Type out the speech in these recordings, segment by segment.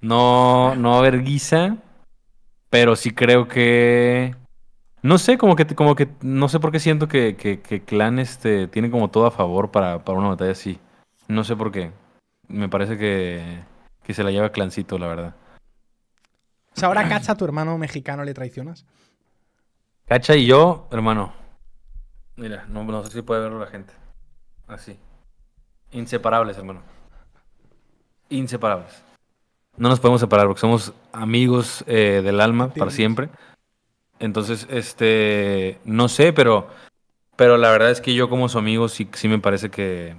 No, no a pero sí creo que... No sé, como que, como que no sé por qué siento que, Clan este, tiene como todo a favor para, una batalla así. No sé por qué. Me parece que, se la lleva Clancito, la verdad. O sea, ahora Cacha, tu hermano mexicano, le traicionas. Cacha y yo, hermano. Mira, no, no sé si puede verlo la gente. Así. Inseparables, hermano. Inseparables no nos podemos separar porque somos amigos eh, del alma para siempre. Entonces, este, no sé, pero, pero la verdad es que yo como su amigo sí, sí me parece que,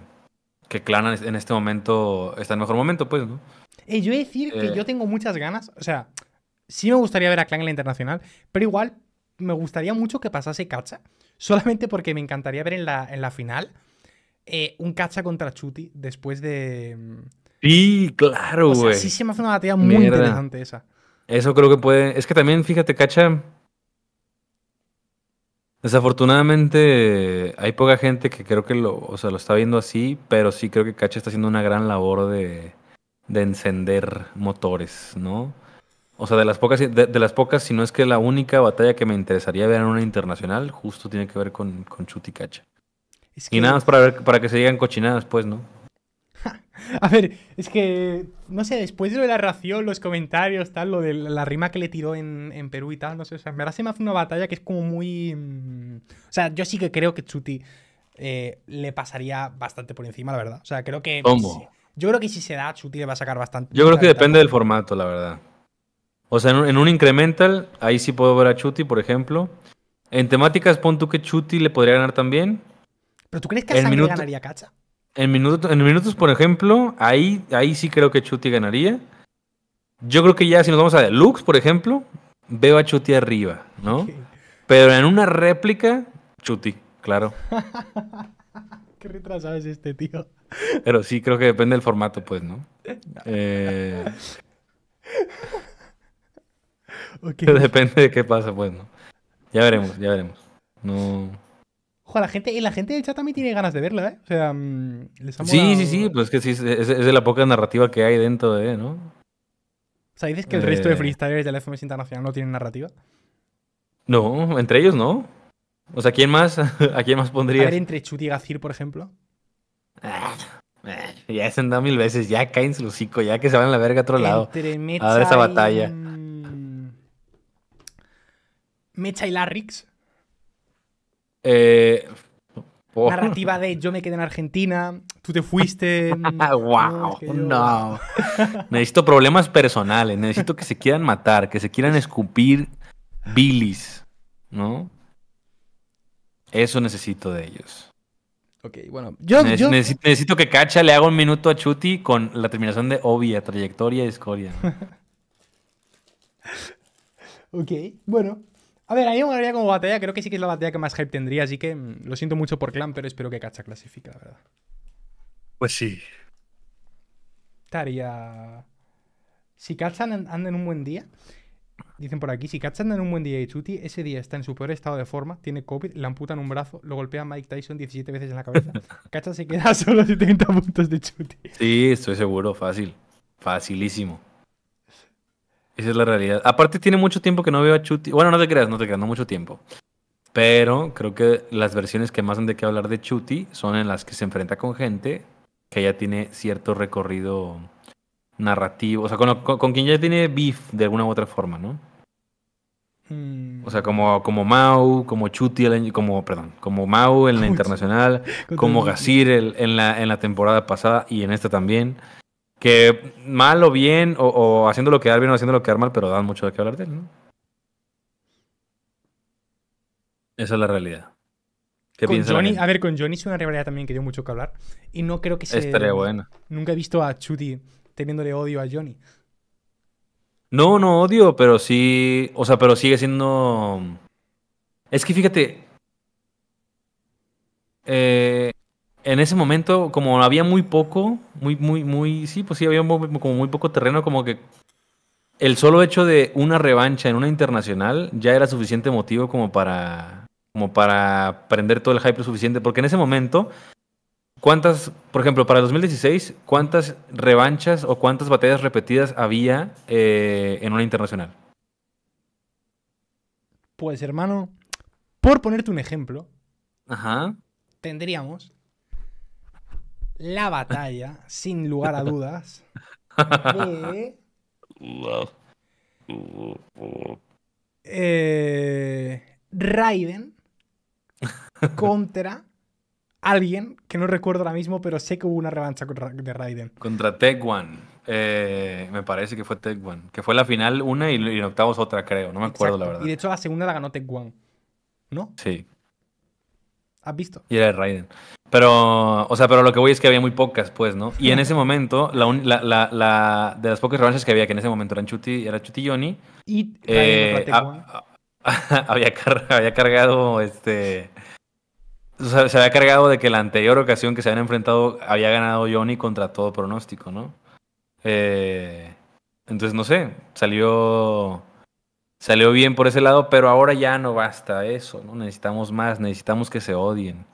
que Clan en este momento está en mejor momento, pues, ¿no? yo he decir que eh. yo tengo muchas ganas, o sea, sí me gustaría ver a Clan en la internacional, pero igual me gustaría mucho que pasase Cacha, solamente porque me encantaría ver en la, en la final eh, un Cacha contra Chuti después de... Sí, claro, güey. O sea, sí se me hace una batalla muy interesante esa. Eso creo que puede. Es que también, fíjate, cacha. Desafortunadamente hay poca gente que creo que lo, o sea, lo está viendo así, pero sí creo que Cacha está haciendo una gran labor de, encender motores, ¿no? O sea, de las pocas, de, las pocas, si no es que la única batalla que me interesaría ver en una internacional, justo tiene que ver con, con Chuti Cacha. Y nada más para ver, para que se digan cochinadas, pues, ¿no? A ver, es que, no sé, después de lo de la ración, los comentarios, tal, lo de la rima que le tiró en, Perú y tal, no sé, o sea, en me hace una batalla que es como muy... Mm, o sea, yo sí que creo que Chuti eh, le pasaría bastante por encima, la verdad. O sea, creo que... yo creo que si se da, Chuti le va a sacar bastante. Yo creo que depende del formato, la verdad. O sea, en un, incremental, ahí sí puedo ver a Chuti, por ejemplo. En temáticas, pon tú que Chuti le podría ganar también. ¿Pero tú crees que a Sangre le ganaría Cacha? En minutos, en minutos, por ejemplo, ahí, ahí sí creo que Chuti ganaría. Yo creo que ya si nos vamos a Deluxe, por ejemplo, veo a Chuti arriba, ¿no? Pero en una réplica, Chuti, claro. Qué retrasado es este tío. Pero sí, creo que depende del formato, pues, ¿no? Eh, depende de qué pasa, pues, ¿no? Ya veremos, ya veremos. No. Ojo, la gente, y la gente del chat también tiene ganas de verla, ¿eh? O sea, mm, les ha Sí, sí, sí, pues que sí, es, de la poca narrativa que hay dentro de, ¿no? O sea, dices que el eh, resto de freestylers la FMS Internacional no tienen narrativa. No, entre ellos no. O sea, ¿quién más? ¿A quién más pondría? A ver, entre Chuti y Gazir, por ejemplo. Ah, eh, ya se han dado mil veces, ya caen su hocico, ya que se van a la verga a otro lado. Mecha a ver esa batalla. Mecha y Larrix. Eh, narrativa de yo me quedé en Argentina, tú te fuiste. ¡Wow! No, necesito problemas personales, necesito que se quieran matar, que se quieran escupir bilis, ¿no? Eso necesito de ellos. Ok, bueno. Necesito, que Cacha le haga un minuto a Chuti con la terminación de obvia, trayectoria y escoria. ok, bueno. A ver, a mí me gustaría como batalla, creo que sí que es la batalla que más hype tendría, así que mm, lo siento mucho por Clan, pero espero que Cacha clasifique, la verdad. Pues sí. Estaría. Si Cacha anda en un buen día, dicen por aquí, si Cacha anda en un buen día y Chuti ese día está en su peor estado de forma, tiene COVID, le amputan un brazo, lo golpea Mike Tyson 17 veces en la cabeza, Cacha se queda solo 70 puntos de Chuti. Sí, estoy seguro, fácil. Facilísimo. Esa es la realidad. Aparte tiene mucho tiempo que no veo a Chuti. Bueno, no te creas, no te creas, no mucho tiempo. Pero creo que las versiones que más han de que hablar de Chuti son en las que se enfrenta con gente que ya tiene cierto recorrido narrativo, o sea, con, quien ya tiene beef de alguna u otra forma, ¿no? Mm. O sea, como, como Mau, como Chuti, como, perdón, como Mau en la internacional, como Gasir la, en la temporada pasada y en esta también que mal o bien, o, o que que bien o haciendo lo que dar mal, pero dan mucho de qué hablar de él, ¿no? Esa es la realidad. ¿Qué con a ver, con Johnny es una realidad también que dio mucho que hablar. Y no creo que sea Estaría buena. Nunca he visto a Chuty teniéndole odio a Johnny. No, no odio, pero sí. O sea, pero sigue siendo. Es que fíjate. Eh, en ese momento, como había muy poco, muy, muy, muy, sí, pues sí, había como muy poco terreno, como que el solo hecho de una revancha en una internacional ya era suficiente motivo como para, como para prender todo el hype suficiente, porque en ese momento, ¿cuántas, por ejemplo, para 2016, cuántas revanchas o cuántas batallas repetidas había eh, en una internacional? Pues hermano, por ponerte un ejemplo, Ajá. tendríamos la batalla, sin lugar a dudas, de... Eh, Raiden contra alguien que no recuerdo ahora mismo, pero sé que hubo una revancha de Raiden. Contra Tech One. Eh, me parece que fue Tech One. Que fue la final una y, octavos otra, creo. No me acuerdo, la verdad. Y de hecho, la segunda la ganó Tech One. ¿No? Sí. ¿Has visto? Y era de Raiden. Pero, o sea, pero lo que voy es que había muy pocas, pues, ¿no? Y en ese momento, la, la, la, de las pocas revanchas que había, que en ese momento eran Chuti, era Chuti Johnny. Y eh, ah, ¿eh? había, cargado este. se había cargado de que la anterior ocasión que se habían enfrentado había ganado Johnny contra todo pronóstico, ¿no? Eh, entonces, no sé, salió, salió bien por ese lado, pero ahora ya no basta eso, ¿no? Necesitamos más, necesitamos que se odien.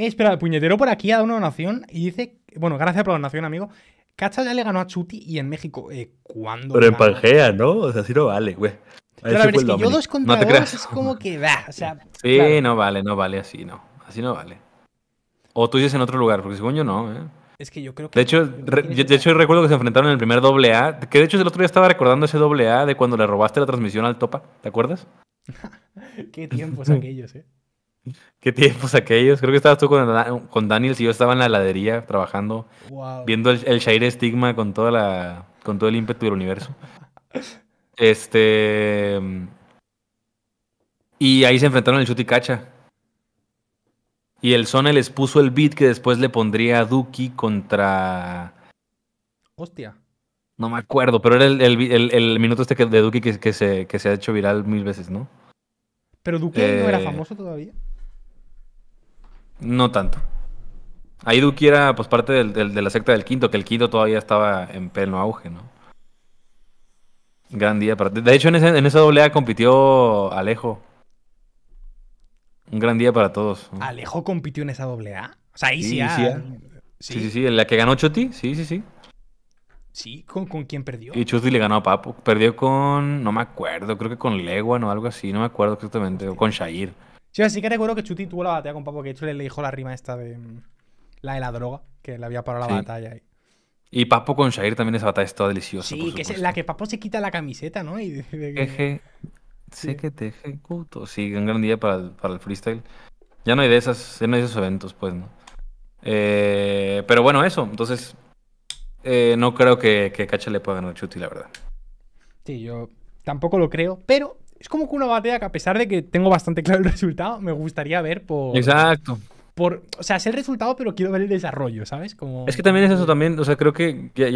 Eh, espera, el puñetero por aquí ha dado una donación y dice, bueno, gracias por la donación, amigo. Cacha ya le ganó a Chuti y en México, eh, ¿cuándo? Pero en Pangea, ¿no? O sea, así no vale, güey. Pero a ver, es yo dos contra no dos es como que va, o sea... Sí, no vale, no vale, así no. Así no vale. O tú dices en otro lugar, porque según yo no, ¿eh? Es que yo creo que. De hecho, de hecho recuerdo que se enfrentaron en el primer doble A. Que de hecho el otro día estaba recordando ese doble A de cuando le robaste la transmisión al Topa. ¿Te acuerdas? Qué tiempos aquellos, ¿eh? Qué tiempos aquellos. Creo que estabas tú con, con Daniel y yo estaba en la heladería trabajando, viendo el, el Shire Stigma con, toda la, con todo el ímpetu del universo. Este. Y ahí se enfrentaron el Chuti Cacha. Y el Sone les puso el beat que después le pondría a Duki contra. Hostia. No me acuerdo, pero era el, minuto este de Duki que, se, ha hecho viral mil veces, ¿no? Pero Duki no era eh, famoso todavía. No tanto. Ahí Duki era pues parte de la secta del quinto, que el quinto todavía estaba en pleno auge, ¿no? Gran día para De hecho, en, esa doble compitió Alejo. Un gran día para todos. ¿Alejo compitió en esa doble O sea, ahí sí, sí, sí, sí, en la que ganó Chuti, sí, sí, sí. Sí, ¿con, con quién perdió? Y Chuti le ganó a Papo. Perdió con, no me acuerdo, creo que con Leguan o algo así, no me acuerdo exactamente, o con Shair. Sí, sí que recuerdo que Chuti tuvo la batalla con Papo, que de hecho le dijo la rima esta de mm, la de la droga, que le había parado la batalla ahí. Y Papo con Shair también esa batalla es deliciosa. Sí, que es la que Papo se quita la camiseta, ¿no? Y sí. que te ejecuto. Sí, un gran día para el, freestyle. Ya no hay de esas, ya de esos eventos, pues, ¿no? Eh, pero bueno, eso. Entonces, eh, no creo que, que Cacha le pueda ganar a Chuti, la verdad. Sí, yo tampoco lo creo, pero es como que una batalla que a pesar de que tengo bastante claro el resultado, me gustaría ver por... Exacto. Por, o sea, sé el resultado, pero quiero ver el desarrollo, ¿sabes? Como... Es que también es eso también, o sea, creo que